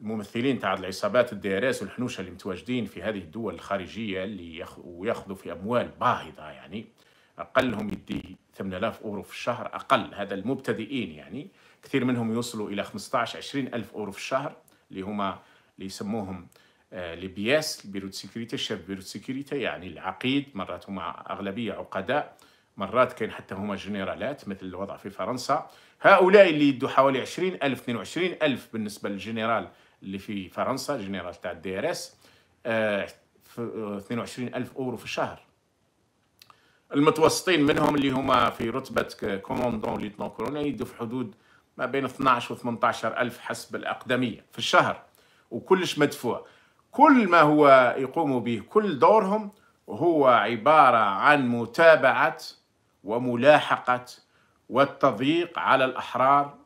الممثلين تاع العصابات اس والحنوشه اللي متواجدين في هذه الدول الخارجيه اللي يخ... وياخذوا في اموال باهظه يعني اقلهم يدي 8000 اورو في الشهر اقل هذا المبتدئين يعني كثير منهم يوصلوا الى 15 20000 اورو في الشهر اللي هما اللي يسموهم آه، لي بي اس البيرو سيكوريتي الشيف بيروت سيكوريتي يعني العقيد مرات هما اغلبيه عقداء مرات كاين حتى هما جنرالات مثل الوضع في فرنسا هؤلاء اللي يدوا حوالي 20 ألف 22 ألف بالنسبة للجنرال اللي في فرنسا جنرال تاع الدي ار اس آه، الف اورو في الشهر المتوسطين منهم اللي هما في رتبه كوموندون ليتنون كولونيل يدوا في حدود ما بين 12 و 18 ألف حسب الأقدمية في الشهر وكلش مدفوع كل ما هو يقوم به كل دورهم هو عبارة عن متابعة وملاحقة والتضييق على الأحرار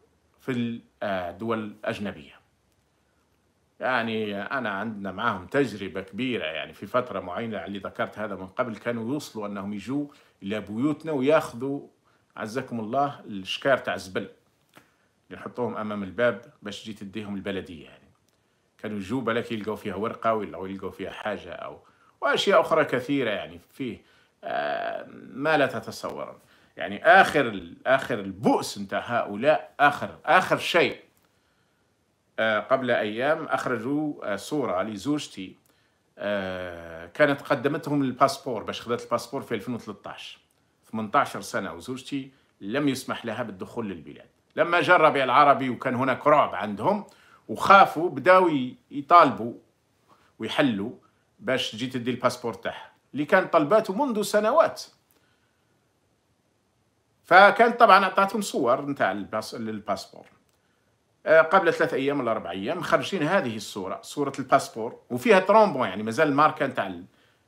في الدول آه، الأجنبية يعني أنا عندنا معاهم تجربة كبيرة يعني في فترة معينة اللي ذكرت هذا من قبل كانوا يوصلوا أنهم يجوا إلى بيوتنا وياخذوا عزكم الله الشكار تاع الزبل يحطوهم أمام الباب باش تجي تديهم البلدية يعني كانوا يجوا بلاك يلقوا فيها ورقة ولا يلقوا فيها حاجة أو وأشياء أخرى كثيرة يعني فيه آه ما لا تتصور يعني آخر آخر البؤس نتاع هؤلاء آخر آخر شيء آه، قبل أيام أخرجوا آه، صورة لزوجتي آه، كانت قدمتهم الباسبور باش خذت الباسبور في 2013 18 سنة وزوجتي لم يسمح لها بالدخول للبلاد لما جاء الربيع العربي وكان هناك رعب عندهم وخافوا بداو يطالبوا ويحلوا باش تجي تدي الباسبور تاعها اللي كان طلباته منذ سنوات فكان طبعا اعطاتهم صور نتاع الباسبور آه، قبل ثلاث ايام ولا اربع ايام مخرجين هذه الصوره صوره الباسبور وفيها ترومبون يعني مازال الماركه نتاع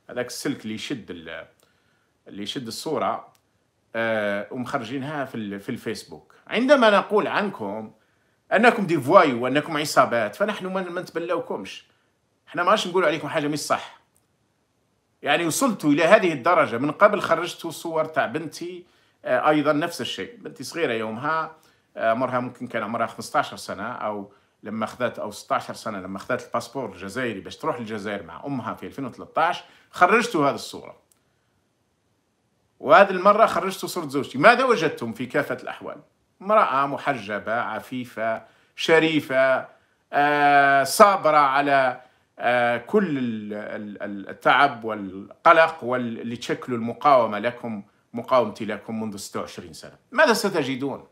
هذاك السلك اللي يشد اللي يشد الصوره آه، ومخرجينها في في الفيسبوك عندما نقول عنكم انكم ديفوايو وانكم عصابات فنحن ما نتبلوكمش احنا ماش نقولوا عليكم حاجه مش صح يعني وصلت الى هذه الدرجه من قبل خرجت صور تاع بنتي آه، ايضا نفس الشيء بنتي صغيره يومها عمرها آه، ممكن كان عمرها 15 سنه او لما اخذت او 16 سنه لما اخذت الباسبور الجزائري باش تروح للجزائر مع امها في 2013 خرجت هذه الصوره وهذه المره خرجت صوره زوجتي ماذا وجدتم في كافه الاحوال امراه محجبه عفيفه شريفه آه صابره على آه كل التعب والقلق واللي تشكلوا المقاومه لكم مقاومتي لكم منذ 26 سنه ماذا ستجدون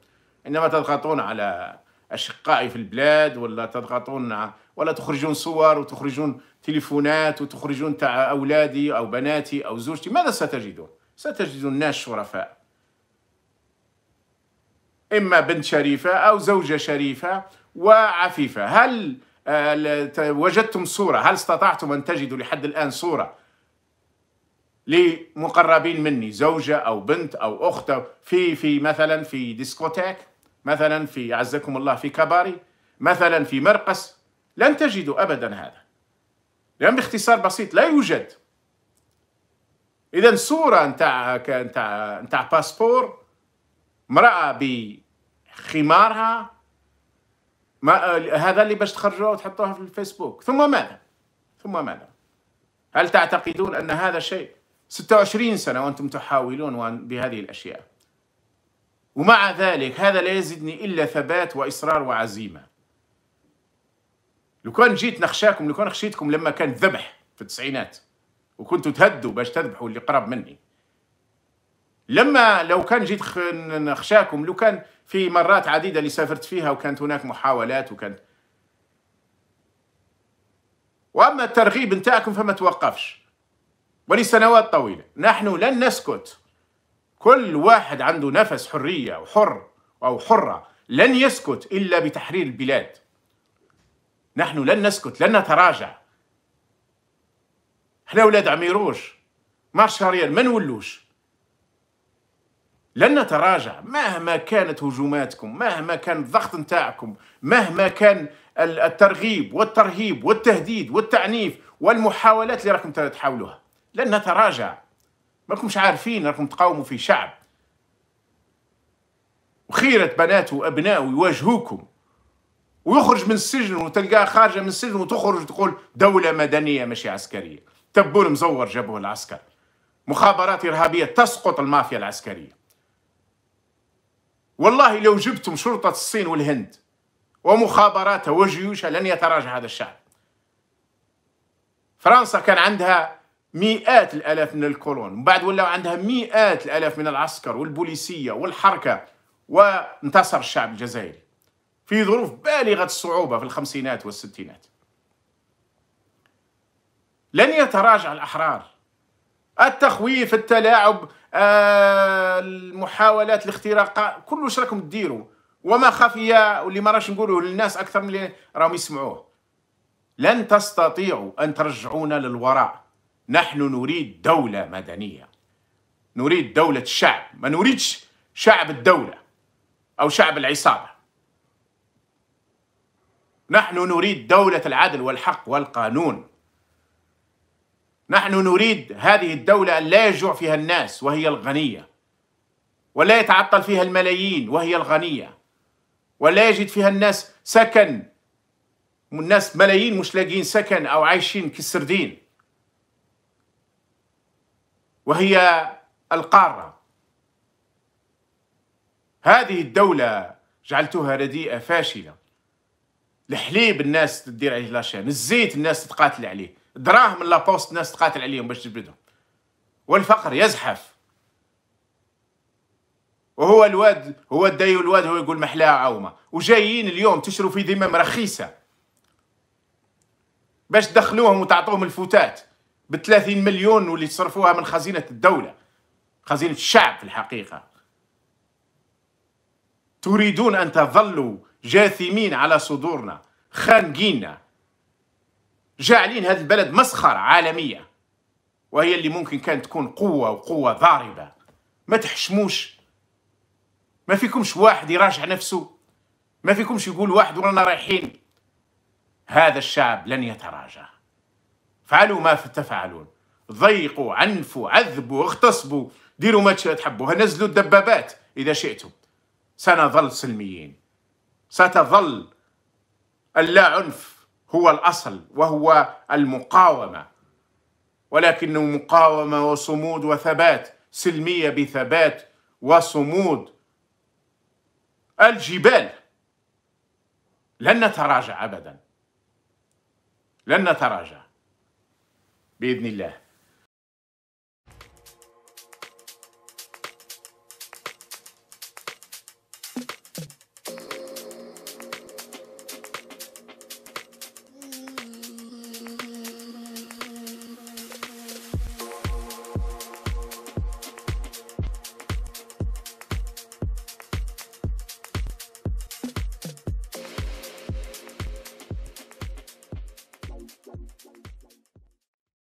إنما تضغطون على أشقائي في البلاد ولا تضغطون ولا تخرجون صور وتخرجون تليفونات وتخرجون تاع أولادي أو بناتي أو زوجتي ماذا ستجدون؟ ستجدون ناس شرفاء إما بنت شريفة أو زوجة شريفة وعفيفة هل آه، وجدتم صورة هل استطعتم أن تجدوا لحد الآن صورة لمقربين مني زوجة أو بنت أو أخت في في مثلا في ديسكوتيك مثلا في عزكم الله في كباري مثلا في مرقس لن تجدوا أبدا هذا لأن باختصار بسيط لا يوجد إذا صورة نتاع نتاع نتاع باسبور امرأة بخمارها ما هذا اللي باش تخرجوها وتحطوها في الفيسبوك ثم ماذا؟ ثم ماذا؟ هل تعتقدون أن هذا شيء 26 سنة وأنتم تحاولون بهذه الأشياء ومع ذلك هذا لا يزدني إلا ثبات وإصرار وعزيمة لو كان جيت نخشاكم لو كان خشيتكم لما كان ذبح في التسعينات وكنتوا تهدوا باش تذبحوا اللي قرب مني لما لو كان جيت نخشاكم لو كان في مرات عديدة اللي سافرت فيها وكانت هناك محاولات وكانت وأما الترغيب نتاعكم فما توقفش ولسنوات طويلة نحن لن نسكت كل واحد عنده نفس حرية وحر أو حرة لن يسكت إلا بتحرير البلاد نحن لن نسكت لن نتراجع احنا ولاد عميروش مارش كارير ما نولوش لن نتراجع مهما كانت هجوماتكم مهما كان الضغط نتاعكم مهما كان الترغيب والترهيب والتهديد والتعنيف والمحاولات اللي راكم تحاولوها لن نتراجع ما عارفين راكم تقاوموا في شعب وخيرة بناته وأبنائه يواجهوكم ويخرج من السجن وتلقاه خارجه من السجن وتخرج تقول دولة مدنية مش عسكرية تبول مزور جابوه العسكر مخابرات إرهابية تسقط المافيا العسكرية والله لو جبتم شرطة الصين والهند ومخابراتها وجيوشها لن يتراجع هذا الشعب فرنسا كان عندها مئات الالاف من الكولون من بعد ولاو عندها مئات الالاف من العسكر والبوليسيه والحركه وانتصر الشعب الجزائري في ظروف بالغه الصعوبه في الخمسينات والستينات لن يتراجع الاحرار التخويف التلاعب آه، المحاولات الاختراق كل واش راكم ديروا وما خفي واللي ما راش نقولوه للناس اكثر من اللي راهم يسمعوه لن تستطيعوا ان ترجعونا للوراء نحن نريد دولة مدنية نريد دولة الشعب ما نريدش شعب الدولة أو شعب العصابة نحن نريد دولة العدل والحق والقانون نحن نريد هذه الدولة لا يجوع فيها الناس وهي الغنية ولا يتعطل فيها الملايين وهي الغنية ولا يجد فيها الناس سكن الناس ملايين مش لاقيين سكن أو عايشين كالسردين وهي القارة هذه الدولة جعلتها رديئة فاشلة الحليب الناس تدير عليه لاشين الزيت الناس تقاتل عليه الدراهم لابوست الناس تقاتل عليهم باش تجبدهم والفقر يزحف وهو الواد هو الداي الواد هو يقول محلاها عومه وجايين اليوم تشروا في ذمم رخيصه باش تدخلوهم وتعطوهم الفتات ب 30 مليون واللي صرفوها من خزينه الدوله خزينه الشعب في الحقيقه تريدون ان تظلوا جاثمين على صدورنا خانقينا جاعلين هذا البلد مسخره عالميه وهي اللي ممكن كانت تكون قوه وقوه ضاربه ما تحشموش ما فيكمش واحد يراجع نفسه ما فيكمش يقول واحد ورانا رايحين هذا الشعب لن يتراجع فعلوا ما تفعلون ضيقوا عنفوا عذبوا اغتصبوا ديروا ما تحبوا نزلوا الدبابات إذا شئتم سنظل سلميين ستظل اللا عنف هو الأصل وهو المقاومة ولكنه مقاومة وصمود وثبات سلمية بثبات وصمود الجبال لن نتراجع أبدا لن نتراجع باذن الله